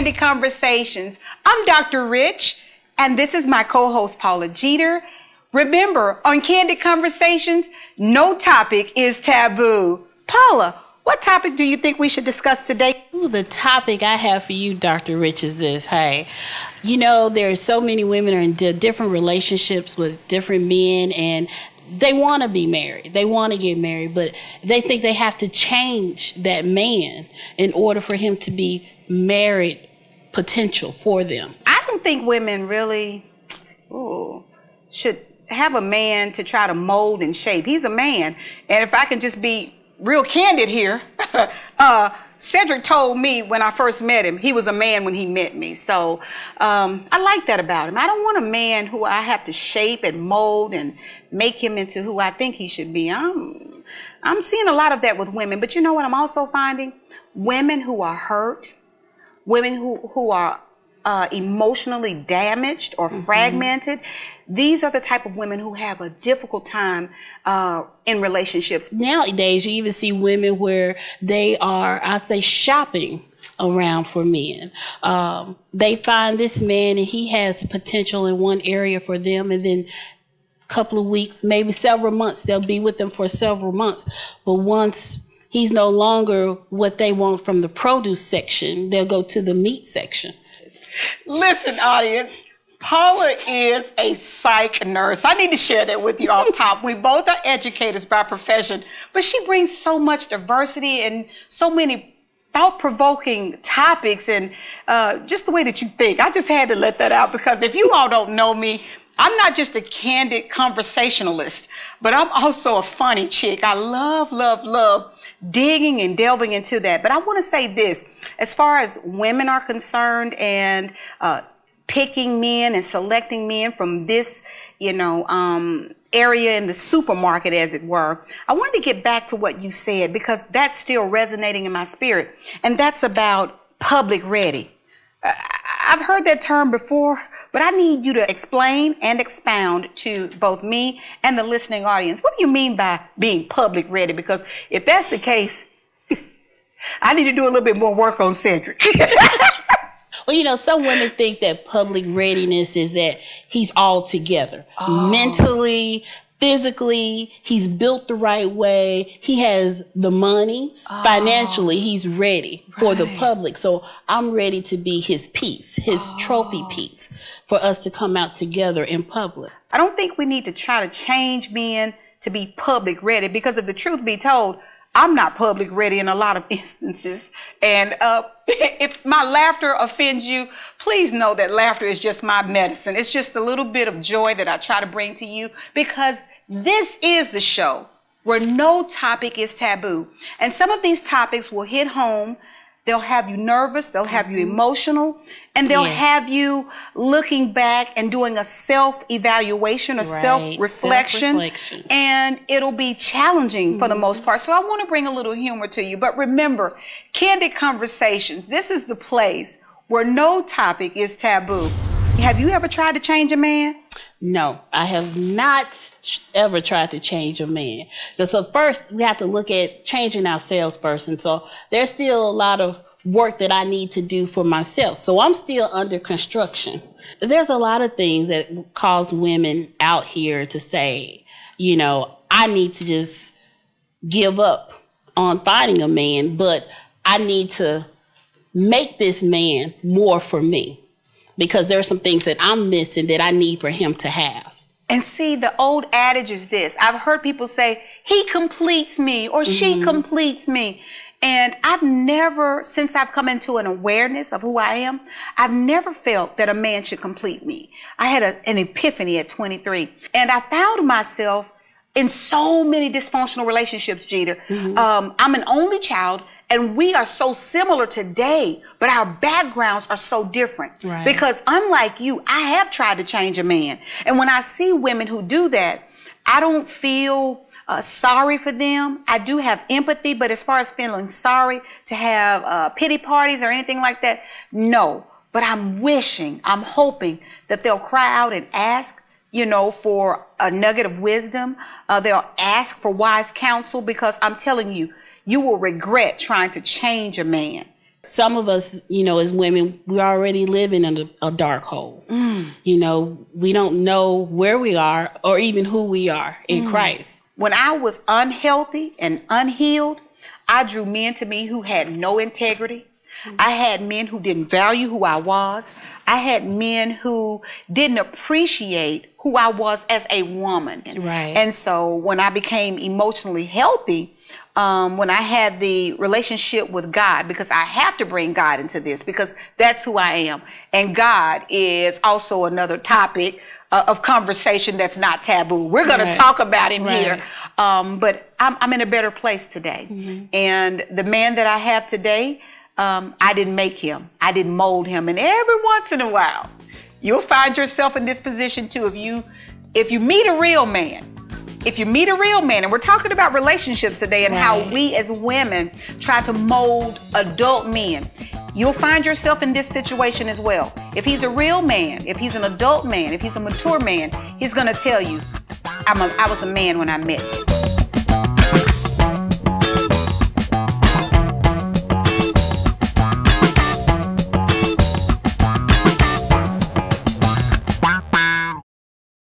Candy Conversations. I'm Dr. Rich, and this is my co host, Paula Jeter. Remember, on Candy Conversations, no topic is taboo. Paula, what topic do you think we should discuss today? Ooh, the topic I have for you, Dr. Rich, is this. Hey, you know, there are so many women are in different relationships with different men, and they want to be married. They want to get married, but they think they have to change that man in order for him to be married potential for them. I don't think women really ooh, should have a man to try to mold and shape. He's a man. And if I can just be real candid here, uh, Cedric told me when I first met him, he was a man when he met me. So um, I like that about him. I don't want a man who I have to shape and mold and make him into who I think he should be. I'm, I'm seeing a lot of that with women. But you know what I'm also finding? Women who are hurt, women who, who are uh, emotionally damaged or mm-hmm. fragmented. These are the type of women who have a difficult time uh, in relationships. Nowadays, you even see women where they are, I'd say, shopping around for men. Um, they find this man and he has potential in one area for them, and then a couple of weeks, maybe several months, they'll be with them for several months. But once he's no longer what they want from the produce section. They'll go to the meat section. Listen, audience, Paula is a psych nurse. I need to share that with you off top. We both are educators by profession, but she brings so much diversity and so many thought-provoking topics and uh, just the way that you think. I just had to let that out because if you all don't know me, I'm not just a candid conversationalist, but I'm also a funny chick. I love, love, love digging and delving into that. But I want to say this as far as women are concerned and uh, picking men and selecting men from this, you know, um, area in the supermarket, as it were, I wanted to get back to what you said because that's still resonating in my spirit. And that's about public ready. Uh, I've heard that term before, but I need you to explain and expound to both me and the listening audience. What do you mean by being public ready? Because if that's the case, I need to do a little bit more work on Cedric. Well, you know, some women think that public readiness is that he's all together oh. mentally, physically, he's built the right way, he has the money, oh, financially, he's ready right. for the public. So I'm ready to be his piece, his oh. trophy piece for us to come out together in public. I don't think we need to try to change men to be public ready because if the truth be told, I'm not public ready in a lot of instances. And uh, if my laughter offends you, please know that laughter is just my medicine. It's just a little bit of joy that I try to bring to you because this is the show where no topic is taboo. And some of these topics will hit home They'll have you nervous, they'll have mm-hmm. you emotional, and they'll have you looking back and doing a self evaluation, a right. self reflection. And it'll be challenging mm-hmm. for the mm-hmm. most part. So I want to bring a little humor to you. But remember, candid conversations, this is the place where no topic is taboo. Have you ever tried to change a man? No, I have not ever tried to change a man. So first, we have to look at changing our salesperson. So there's still a lot of work that I need to do for myself. So I'm still under construction. There's a lot of things that cause women out here to say, you know, I need to just give up on fighting a man, but I need to make this man more for me because there are some things that I'm missing that I need for him to have. And see, the old adage is this I've heard people say, he completes me or mm-hmm. she completes me. And I've never, since I've come into an awareness of who I am, I've never felt that a man should complete me. I had a, an epiphany at 23 and I found myself in so many dysfunctional relationships, Jeter. Mm-hmm. Um, I'm an only child. And we are so similar today, but our backgrounds are so different. Right. Because unlike you, I have tried to change a man. And when I see women who do that, I don't feel uh, sorry for them. I do have empathy, but as far as feeling sorry to have uh, pity parties or anything like that, no. But I'm wishing, I'm hoping that they'll cry out and ask, you know, for a nugget of wisdom. Uh, they'll ask for wise counsel because I'm telling you, you will regret trying to change a man. Some of us, you know, as women, we already live in a, a dark hole. Mm. You know, we don't know where we are or even who we are in mm. Christ. When I was unhealthy and unhealed, I drew men to me who had no integrity. Mm. I had men who didn't value who I was. I had men who didn't appreciate who I was as a woman. Right. And so when I became emotionally healthy, um, when I had the relationship with God, because I have to bring God into this because that's who I am. And God is also another topic uh, of conversation that's not taboo. We're going right. to talk about him right. here. Um, but I'm, I'm, in a better place today. Mm-hmm. And the man that I have today, um, I didn't make him, I didn't mold him. And every once in a while, you'll find yourself in this position too if you if you meet a real man if you meet a real man, and we're talking about relationships today and right. how we as women try to mold adult men, you'll find yourself in this situation as well. If he's a real man, if he's an adult man, if he's a mature man, he's gonna tell you, I'm a, I was a man when I met you.